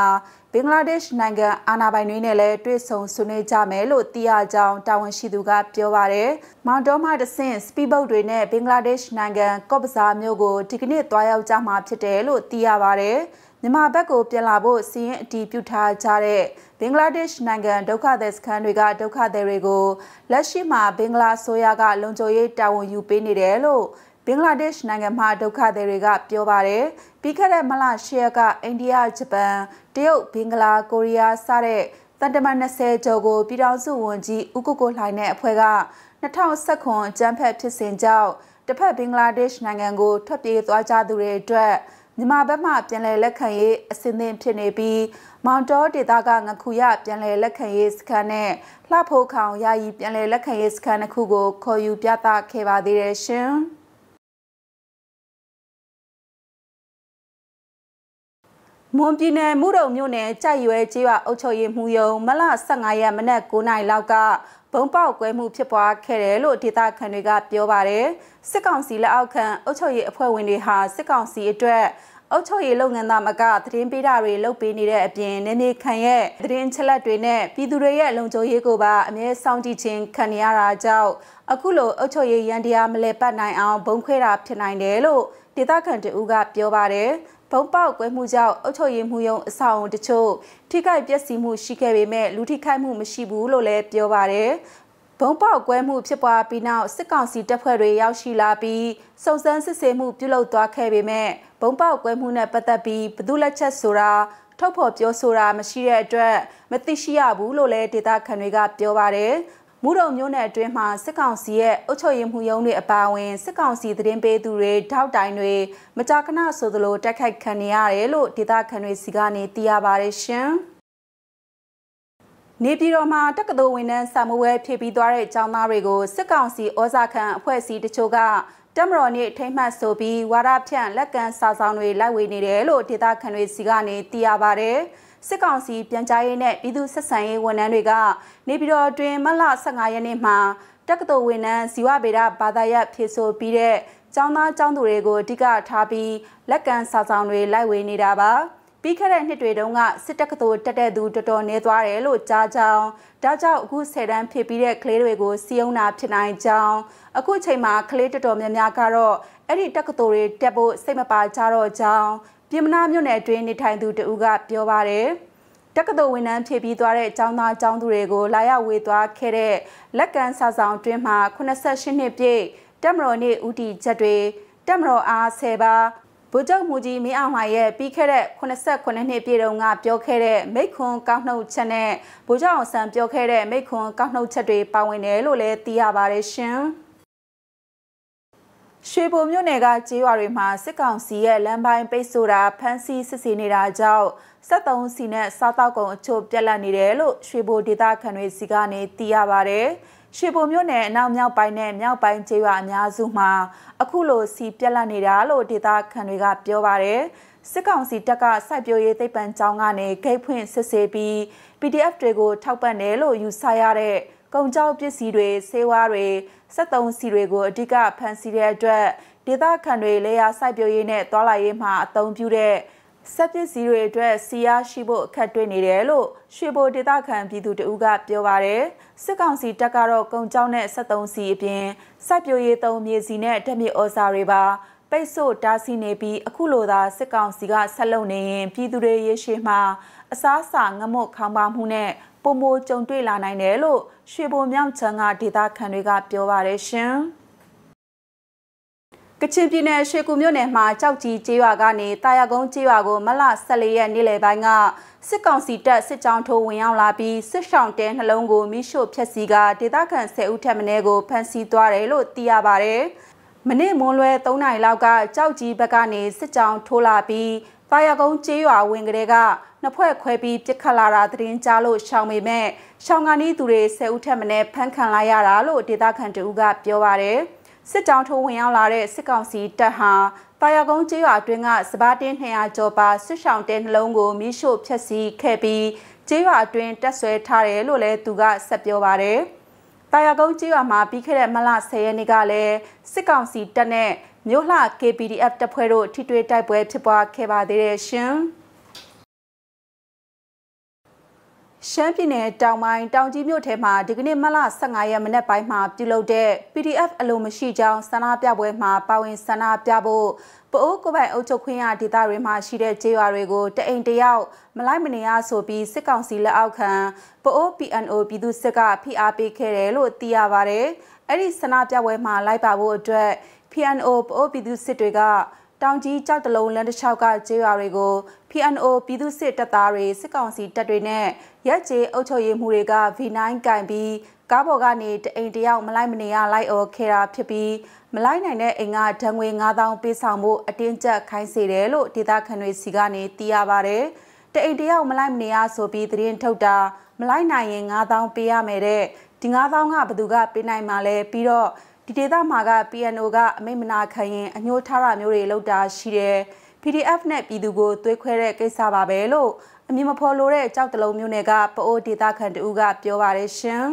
ဘင်္ဂလားဒေ့ရှ်နိုင်ငံအာဏာပိုင်တွေနဲ့လည်းတွေ့ဆုံဆွေးနွေးကြမယ်လို့သိရကြောင်းတာဝန်ရှိသူကပြောပါရယ်။မောင်တော်မှတဆင့်စပီဘုတ်တွေနဲ့ဘင်္ဂလားဒေ့ရှ်နိုင်ငံကော့ပဇာမြို့ကိုဒီကနေ့တွားရောက်ကြမှာဖြစ်တယ်လို့သိရပါရယ်။မြန်မာဘက်ကိုပြန်လာဖို့စီးရင်အတီးပြုထားကြတဲ့ဘင်္ဂလားဒေ့ရှ်နိုင်ငံဒုက္ခသည်စခန်းတွေကဒုက္ခသည်တွေကိုလက်ရှိမှာဘင်္ဂလားဆိုရကလုံခြုံရေးတာဝန်ယူပေးနေတယ်လို့ဘင်္ဂလားဒေ့ရှ်နိုင်ငံမှာဒုက္ခသည်တွေကပြောပါတယ်ပြီးခဲ့တဲ့မလ၈ရက်ကအိန္ဒိယဂျပန်တရုတ်ဘင်္ဂလားကိုရီးယားစတဲ့တန်တမန်20ကျော်ကိုပြည်ထောင်စုဝန်ကြီးဦးကိုကိုလှိုင်တဲ့အဖွဲ့က2019အကြမ်းဖက်ဖြစ်စဉ်ကြောင့်တစ်ဖက်ဘင်္ဂလားဒေ့ရှ်နိုင်ငံကိုထွက်ပြေးသွားကြသူတွေအတွက်မြန်မာဘက်မှပြန်လည်လက်ခံရေးအစဉ်သင့်ဖြစ်နေပြီးမောင်တောဒေသကငခုရပြန်လည်လက်ခံရေးစခန်းနဲ့လှဖို့ခေါင်ယာယီပြန်လည်လက်ခံရေးစခန်းတစ်ခုကိုခေါ်ယူပြသခဲ့ပါသေးတယ်ရှင်။မွန်ပြည်နယ်မြို့တော်မြို့နယ်ကြိုက်ရွယ်ကျေးရွာအုပ်ချုပ်ရေးမှူးရုံးမလ15ရက်မနက်9:00နာရီလောက်ကဘုံပေါက်ကွဲမှုဖြစ်ပွားခဲ့တယ်လို့ဒေသခံတွေကပြောပါတယ်စစ်ကောင်စီလက်အောက်ခံအုပ်ချုပ်ရေးအဖွဲ့ဝင်တွေဟာစစ်ကောင်စီအတွက်အုပ်ချုပ်ရေးလုပ်ငန်းသားမကသတင်းပေးတာတွေလုပ်ပေးနေတဲ့အပြင်နေနေခံရဲ့သတင်းချက်လက်တွေနဲ့ပြည်သူတွေရဲ့လုံခြုံရေးကိုပါအမြဲစောင့်ကြည့်ခြင်းခံရတာကြောင့်အခုလိုအုပ်ချုပ်ရေးရန်တရားမလဲပတ်နိုင်အောင်ဘုံခွဲတာဖြစ်နိုင်တယ်လို့ဒေသခံတဦးကပြောပါတယ်ဘုံပေါက်ကွဲမှုကြောင့်အုပ်ချုပ်ရေးမှုယုံအဆောက်အုံတချို့ထိခိုက်ပျက်စီးမှုရှိခဲ့ပေမဲ့လူထိခိုက်မှုမရှိဘူးလို့လည်းပြောပါတယ်ဘုံပေါက်ကွဲမှုဖြစ်ပွားပြီးနောက်စစ်ကောင်စီတပ်ဖွဲ့တွေရောက်ရှိလာပြီးစုံစမ်းစစ်ဆေးမှုပြုလုပ်သွားခဲ့ပေမဲ့ဘုံပေါက်ကွဲမှုနဲ့ပတ်သက်ပြီးဘသူလက်ချက်ဆိုတာထုတ်ဖော်ပြောဆိုတာမရှိတဲ့အတွက် မသိရှိရဘူးလို့လည်းဒေတာခန်တွေကပြောပါတယ်။မုဒုံမျိုးနယ်အတွင်းမှာစစ်ကောင်စီရဲ့အုပ်ချုပ်ရေးမှုရုံးတွေအပါအဝင်စစ်ကောင်စီသတင်းပေးသူတွေထောက်တိုင်တွေမကြာခဏဆိုသလိုတက်ခိုက်ခံနေရတယ်လို့ဒေသခံတွေစီကနေသိရပါတယ်ရှင်။နေပြည်တော်မှာတက္ကသိုလ်ဝန်ထမ်းစာမေးပွဲဖြည့်ပြီးသွားတဲ့ကျောင်းသားတွေကိုစစ်ကောင်စီဩဇာခံအဖွဲ့အစည်းတချို့ကတမတော်နေ့ထိမ့်မှတ်ဆိုပြီးဝါဒဖြန့်လက်ကမ်းစာဆောင်တွေလိုက်ဝေနေတယ်လို့ဒေသခံတွေစီကနေသိရပါတယ်။စစ်ကောင်စီပြန်ကြားရေးနဲ့ပြည်သူ့ဆက်ဆံရေးဝန်ထမ်းတွေက နေပြည်တော်တွင်မတ်လ15ရက်နေ့မှာတက္ကသိုလ်ဝန်ထမ်းဇီဝဗေဒဘာသာရပ်ဖြည့်ဆို့ပြီးတဲ့ကျောင်းသားကျောင်းသူတွေကိုအဓိကထားပြီးလက်ကမ်းစာဆောင်တွေလိုက်ဝေနေတာပါပြီးခဲ့တဲ့နှစ်တွေတုန်းကစစ်တက္ကသိုလ်တက်တဲ့သူတော်တော်နေသွားတယ်လို့ကြားကြောင်းဒါကြောင့်အခု10တန်းဖြစ်ပြီးတဲ့ကလေးတွေကိုစီယုံနာဖြစ်နိုင်ကြောင်းအခုချိန်မှာကလေးတော်တော်များများကတော့အဲ့ဒီတက္ကသိုလ်တွေတက်ဖို့စိတ်မပါကြတော့ကြောင်းပြင်မနာမြို့နယ်အတွင်းနေထိုင်သူတဦးကပြောပါတယ်။တက္ကသိုလ်ဝန်ထမ်းဖြည့်ပြီးသွားတဲ့အကြောင်းသားအကြောင်းသူတွေကိုလာရောက်ဝေသွားခဲ့တဲ့လက်ကန်စာဆောင်တွင်းမှာ88နှစ်ပြည့်တက်မတော်နေ့ဦးတည်ချက်တွေတက်မတော်အား10ပါဗိုလ်ချုပ်မူကြီးမင်းအောင်လှိုင်ရဲ့ပြီးခဲ့တဲ့89နှစ်ပြည့်တုန်းကပြောခဲ့တဲ့မိခွန်ကောက်နှုတ်ချက်နဲ့ဗိုလ်ချုပ်အောင်ဆန်းပြောခဲ့တဲ့မိခွန်ကောက်နှုတ်ချက်တွေပါဝင်တယ်လို့လည်းသိရပါတယ်ရှင်။ရွှေဘုံမြို့နယ်ကကြေးရွာတွေမှာစစ်ကောင်စီရဲ့လမ်းပိုင်းပိတ်ဆို့တာဖမ်းဆီးစစ်ဆေးနေတာကြောင့်73စီနဲ့စားတောက်ကုန်အချို့ပြက်လက်နေတယ်လို့ရွှေဘုံဒေသခံတွေစီကနေသိရပါတယ်။ရွှေဘုံမြို့နယ်အနောက်မြောက်ပိုင်းနဲ့မြောက်ပိုင်းကြေးရွာအများစုမှာအခုလိုစီပြက်လက်နေတာလို့ဒေသခံတွေကပြောပါတယ်။စစ်ကောင်စီတပ်ကစိုက်ပျိုးရေးသိပ္ပံကျောင်းကနေဂိတ်ဖွင့်စစ်ဆေးပြီး PDF တွေကိုထောက်ပံ့တယ်လို့ယူဆရတဲ့ကုန်ကြောက်ပစ္စည်းတွေ၊ဆေးဝါးတွေ၊73စီတွေကိုအဓိကဖန်ဆီးတဲ့အတွက်ဒေသခံတွေလေယာစိုက်ပျိုးရေးနဲ့သွာလာရေးမှာအသုံးပြုတဲ့စက်ပစ္စည်းတွေအတွက်စီရရှိဖို့အခက်တွေ့နေတယ်လို့ရွှေဘိုဒေသခံပြည်သူတဦးကပြောပါတယ်စစ်ကောင်စီတပ်ကတော့ကုန်ကြောင်းနဲ့73စီအပြင်စက်ပျိုးရေးသုံးမြေစီနဲ့ဓာမြေဩဇာတွေပါပိတ်ဆို့တားဆီးနေပြီးအခုလိုသာစစ်ကောင်စီကဆက်လုပ်နေရင်ပြည်သူတွေရေရှည်မှာအစားအစာငမုတ်ခေါင်းပါမှုနဲ့ပုံမကြုံတွေ့လာနိုင်တယ်လို့ရွှေဘုံမြောက်ချမ်းကဒေသခံတွေကပြောပါတယ်ရှင်ကချင်ပြည်နယ်ရွှေကူမြို့နယ်မှာကြောက်ကြီးကျေးရွာကနေတာယာကုန်းကျေးရွာကိုမလ14ရက်နေ့လယ်ပိုင်းကစစ်ကောင်စီတပ်စစ်ကြောင်းထိုးဝင်ရောက်လာပြီးစစ်ဆောင်တဲနှလုံးကိုမိရှို့ဖျက်ဆီးကဒေသခံ10ဦးထက်မနည်းကိုဖမ်းဆီးသွားတယ်လို့သိရပါတယ်။မနေ့မွန်းလွဲ3နာရီလောက်ကကြောက်ကြီးဘက်ကနေစစ်ကြောင်းထိုးလာပြီးတာယာကုန်းကျေးရွာဝင်ကလေးကနှစ်ဖွဲ့ခွဲပြီးပြစ်ခတ်လာတာသတင်းကြားလို့ရှောင်ပေမဲ့ရှောင်ကနီးသူတွေ၁၀ဦးထက်မနည်းဖမ်းခံလိုက်ရတာလို့ဒေသခံတဦးကပြောပါတယ်စစ်တောင်းထိုးဝင်ရောက်လာတဲ့စစ်ကောင်စီတပ်ဟာတာယာကုန်းကျေးရွာအတွင်းကစပားတင်း200ကျော်ပါဆွတ်ဆောင်တဲနှလုံးကိုမိရှို့ဖျက်ဆီးခဲ့ပြီးကျေးရွာအတွင်းတက်ဆွဲထားတယ်လို့လည်းသူကဆက်ပြောပါတယ်။တာယာကုန်းကျေးရွာမှာပြီးခဲ့တဲ့မလ10ရက်နေ့ကလည်းစစ်ကောင်စီတပ်နဲ့မြို့လှ KPDF တပ်ဖွဲ့တို့ထိတွေ့တိုက်ပွဲဖြစ်ပွားခဲ့ပါသေးတယ်ရှင်။ရှမ်းပြည်နယ်တောင်ပိုင်းတောင်ကြီးမြို့ထဲမှာဒီကနေ့မလ15ရက်မနက်ပိုင်းမှာပြုလုပ်တဲ့ PDF အလိုမရှိကြောင်းဆန္ဒပြပွဲမှာပါဝင်ဆန္ဒပြဖို့ပအိုးကိုပိုင်အုပ်ချုပ်ခွင့်ရဒေသတွေမှာရှိတဲ့ကျေးရွာတွေကိုတအိမ်တယောက်မလိုက်မနေရဆိုပြီးစစ်ကောင်စီလက်အောက်ခံပအိုး PNO ပြည်သူစစ်ကဖိအားပေးခဲ့တယ်လို့သိရပါတယ်။အဲ့ဒီဆန္ဒပြပွဲမှာလိုက်ပါဖို့အတွက် PNO ပအိုးပြည်သူစစ်တွေကတောင်ကြီးကြောက်တလုံးလမ်းတစ်လျှောက်ကကျေးရွာတွေကို PNO ပြည်သူစစ်တပ်သားတွေစစ်ကောင်စီတပ်တွေနဲ့ရက်ကျေးအုပ်ချုပ်ရေးမှုတွေက V9 ကင်ပြီးကားပေါ်ကနေတအိမ်တယောက်မလိုက်မနေရလိုက်အော်ခဲတာဖြစ်ပြီးမလိုက်နိုင်တဲ့အိမ်ကဒဏ်ငွေ9000ပေးဆောင်မှု အတင်းကျပ်ခိုင်းစေတယ်လို့ဒေသခံတွေစီကနေသိရပါတယ်။တအိမ်တယောက်မလိုက်မနေရဆိုပြီးသတင်းထုတ်တာမလိုက်နိုင်ရင်9000ပေးရမယ်တဲ့ဒီ9000ကဘသူကပေးနိုင်မှာလဲပြီးတော့ဒီဒေသမှာက PNO ကအမိတ်မနာခံရင်အညှိုးထားတာမျိုးတွေလုပ်တာရှိတယ်။ PDF နဲ့ပြည်သူကို သွေးခွဲတဲ့ကိစ္စပါပဲလို့အမည်မဖော်လိုတဲ့ကြောက်တလုံးမျိုးနယ်ကပအိုးဒေသခံတဦးကပြောပါတယ်ရှင်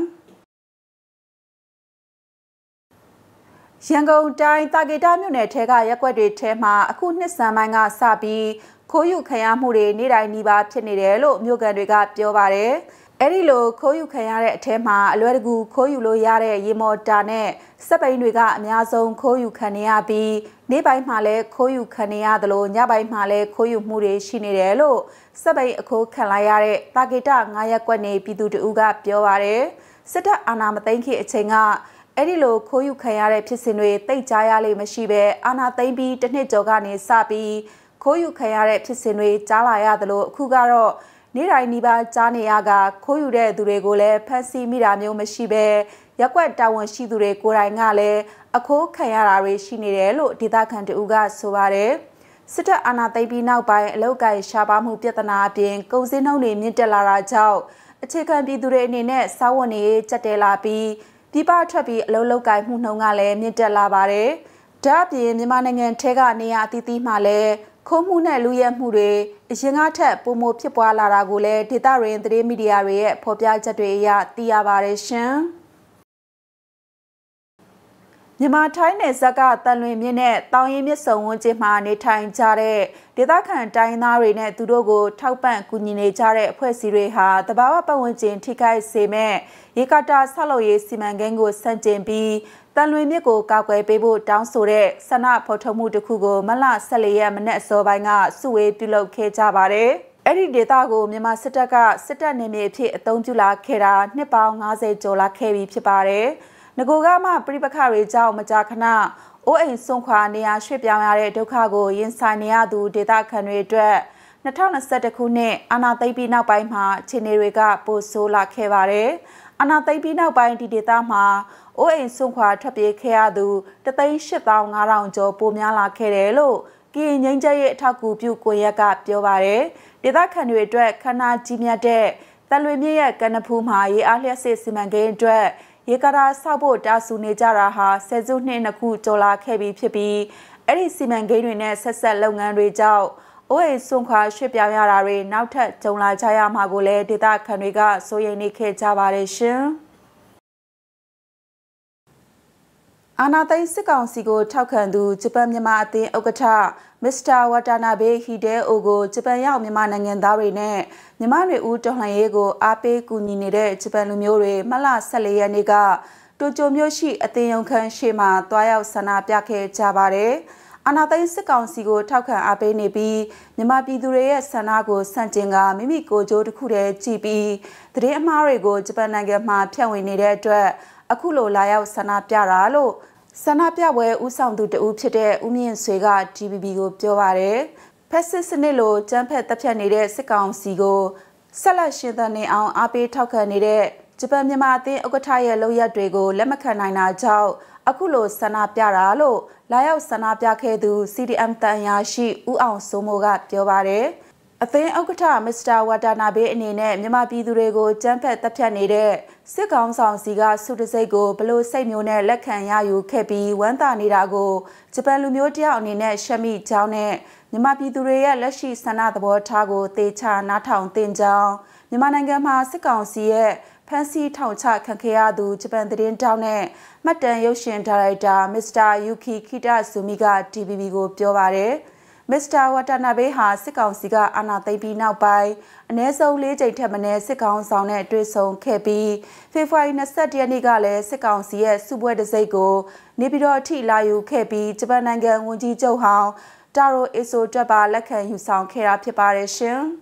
ရန်ကုန်တိုင်းတာကေတာမြို့နယ်ထဲကရက်ွက်တွေထဲမှာအခုနှစ်ဆန်ပိုင်းကစပြီးခိုးယူခံရမှုတွေနေ့တိုင်းနှီးပါဖြစ်နေတယ်လို့မြို့ကန်တွေကပြောပါတယ်။အဲ့ဒီလိုခိုးယူခံရတဲ့အထဲမှာအလွယ်တကူခိုးယူလို့ရတဲ့ရေမော်တာနဲ့စက်ပိန်တွေကအများဆုံးခိုးယူခံနေရပြီးနေ့ပိုင်းမှာလည်းခိုးယူခံနေရသလိုညပိုင်းမှာလည်းခိုးယူမှုတွေရှိနေတယ်လို့စက်ပိန်အခိုးခံလိုက်ရတဲ့တာဂေတာ9ရက်ကွက်နေပြည်သူတို့ကပြောပါရယ်စစ်တပ်အာဏာမသိမ်းခင်အချိန်ကအဲ့ဒီလိုခိုးယူခံရတဲ့ဖြစ်စဉ်တွေတိတ်ကြားရလိမ့်မရှိပဲအာဏာသိမ်းပြီးတစ်နှစ်ကျော်ကနေစပြီးခိုးယူခံရတဲ့ဖြစ်စဉ်တွေ ကြားလာရသလိုအခုကတော့နေ့တိုင်းနှိပါကြားနေရကခိုးယူတဲ့သူတွေကိုလည်းဖမ်းဆီးမိတာမျိုးမရှိဘဲရက်ွက်တာဝန်ရှိသူတွေကိုယ်တိုင်ကလည်းအခိုးခံရတာတွေရှိနေတယ်လို့ဒေသခံတဦးကဆိုပါတယ်စစ်တပ်အာဏာသိမ်းပြီးနောက်ပိုင်းအလောက်ကိုင်ရှားပါမှုပြဿနာအပြင် ကုန်စည်နှုန်းတွေမြင့်တက်လာတာကြောင့်အခြေခံပြည်သူတွေအနေနဲ့စားဝတ်နေရေးကျပ်တဲလာပြီးပြည်ပထွက်ပြီးအလုပ်လုပ်ကိုင်မှုနှုန်းကလည်းမြင့်တက်လာပါတယ်။ဒါ့အပြင်မြန်မာနိုင်ငံထဲကနေရာအသီးသီးမှာလည်းခိုးမှုနဲ့လူရဲမှုတွေအရင်ကထက်ပိုမိုဖြစ်ပွားလာတာကိုလည်းဒေသရင်းသတင်းမီဒီယာတွေရဲ့ဖော်ပြချက်တွေအရသိရပါတယ်ရှင်။မြန်မာထိုင်းနယ်စပ်ကတန်လွင်မြင့်နဲ့တောင်ရင်မြစ်ဆုံဝန်းကျင်မှာနေထိုင်ကြတဲ့ဒေသခံတိုင်းသားတွေနဲ့သူတို့ကို ထောက်ပံ့ကူညီနေကြတဲ့အဖွဲ့အစည်းတွေဟာတဘာဝပတ်ဝန်းကျင်ထိခိုက်စေမဲ့ရေကာတာဆောက်လုပ်ရေးစီမံကိန်းကိုဆန့်ကျင်ပြီးတန်လွင်မြစ်ကိုကာကွယ်ပေးဖို့တောင်းဆိုတဲ့ဆန္ဒဖော်ထုတ်မှုတစ်ခုကိုမလ14ရက်မနေ့အစောပိုင်းကစုဝေးပြုလုပ်ခဲ့ကြပါတယ်။အဲ့ဒီဒေသကိုမြန်မာစစ်တပ်ကစစ်တပ်နယ်မြေအဖြစ်အသုံးပြုလာခဲ့တာနှစ်ပေါင်း90ကျော်လာခဲ့ပြီဖြစ်ပါတယ်။ငကိုကမှပြိပခတွေကြောင့်မကြာခဏအိုးအိမ်ဆုံးခွာနေရရွှေ့ပြောင်းရတဲ့ဒုက္ခကိုရင်ဆိုင်နေရသူဒေသခံတွေအတွက်2021ခုနှစ်အာနာသိပ်ပြီးနောက်ပိုင်းမှာခြေနေတွေကပိုဆိုးလာခဲ့ပါတယ်။အာနာသိပ်ပြီးနောက်ပိုင်းဒီဒေသမှာအိုးအိမ်ဆွန့်ခွာထွက်ပြေးခဲ့ရသူ38500ကျော်ပိုများလာခဲ့တယ်လို့ကရင်ငင်းချက်ရဲ့အထောက်အကူပြုကိုရက်ကပြောပါတယ်။ဒေသခံတွေအတွက်ခန္ဓာကြီးမြတ်တဲ့တန်လွေမြင့်ရဲ့ကဏ္ဍဖူးမှာရေအားလျှက်စစ်စီမံကိန်းအတွက်ရေကာတာဆောက်ဖို့တာဆူနေကြတာဟာဆယ်စုနှစ်နှစ်ခုကျော်လာခဲ့ပြီဖြစ်ပြီးအဲ့ဒီစီမံကိန်းတွေနဲ့ဆက်ဆက်လုပ်ငန်းတွေကြောင့်အိုးအိမ်စွန့်ခွာရွှေ့ပြောင်းရတာတွေနောက်ထပ်ကြုံလာကြရမှာကိုလည်းဒေသခံတွေကစိုးရိမ်နေခဲ့ကြပါတယ်ရှင်။အာနာသိန်းစစ်ကောင်စီကိုထောက်ခံသူဂျပန်မြန်မာအသင်းဥက္ကဋ္ဌမစ္စတာဝါတာနာဘေဟီဒဲအိုကိုဂျပန်ရောက်မြန်မာနိုင်ငံသားတွေနဲ့မြန်မာတွေဦးတော်လှန်ရေးကိုအားပေးကူညီနေတဲ့ဂျပန်လူမျိုးတွေမလ14ရက်နေ့ကတိုကျိုမြို့ရှိအသင်းရုံခန်းရှေ့မှာတွားရောက်ဆန္ဒပြခဲ့ကြပါတယ်။အာနာသိန်းစစ်ကောင်စီကိုထောက်ခံအားပေးနေပြီးမြန်မာပြည်သူတွေရဲ့ဆန္ဒကိုဆန့်ကျင်ကမိမိကိုယ်ကျိုးတစ်ခုတည်းကြည်ပြီးသတင်းအမှားတွေကိုဂျပန်နိုင်ငံမှာဖြန့်ဝေနေတဲ့အတွက်အခုလို လာရောက်ဆန္ဒပြတာလို့ဆန္ဒပြပွဲဦးဆောင်သူတဦးဖြစ်တဲ့ဦးမြင့်ဆွေက TVB ကိုပြောပါရယ်ဖက်စစ်စနစ်လိုကြမ်းဖက်တပ်ဖြတ်နေတဲ့စစ်ကောင်စီကိုဆက်လက်ရှင်သန်နေအောင်အားပေးထောက်ခံနေတဲ့ဂျပန်မြန်မာအသင်းဥက္ကဋ္ဌရဲ့လုပ်ရက်တွေကိုလက်မခံနိုင်တာကြောင့်အခုလိုဆန္ဒပြတာလို့လာရောက်ဆန္ဒပြခဲ့သူ CDM တန်ရာရှိဦးအောင်စိုးမိုးကပြောပါတယ်။အသင်းဥက္ကဋ္ဌမစ္စတာဝါတာနာဘေးအနေနဲ့မြန်မာပြည်သူတွေကိုကြမ်းဖက်တပ်ဖြတ်နေတဲ့စစ်ကောင်ဆောင်စီကစုတစိတ်ကိုဘလို့စိတ်မျိုးနဲ့လက်ခံရယူခဲ့ပြီးဝမ်းသာနေတာကိုဂျပန်လူမျိုးတယောက်အနေနဲ့ရှက်မိကြောင်းနဲ့မြန်မာပြည်သူတွေရဲ့လက်ရှိဆန္ဒသဘောထားကိုသေချာနားထောင်သင့်ကြောင်းမြန်မာနိုင်ငံမှာစစ်ကောင်စီရဲ့ဖန်စီထောင်ချခံခဲ့ရသူဂျပန်သတင်းတောက်နဲ့မှတ်တမ်းရုပ်ရှင်ဒါရိုက်တာမစ္စတာယူကီခိတဆူမီက TVB ကိုပြောပါတယ်။မစ္စတာဝတာနာဘေးဟာစစ်ကောင်စီကအာဏာသိမ်းပြီးနောက်ပိုင်းအ ਨੇ ဆုံး၄ကြိမ်ထက်မနည်းစစ်ကောင်ဆောင်နဲ့တွေ့ဆုံခဲ့ပြီးဖေဖော်ဝါရီ21ရက်နေ့ကလည်းစစ်ကောင်စီရဲ့စုပွဲတစိတ်ကိုနေပြည်တော်အထိလာယူခဲ့ပြီးဂျပန်နိုင်ငံဝန်ကြီးချုပ်ဟောင်းတာရိုအီဆိုတွက်ပါလက်ခံယူဆောင်ခဲ့တာဖြစ်ပါတယ်ရှင်။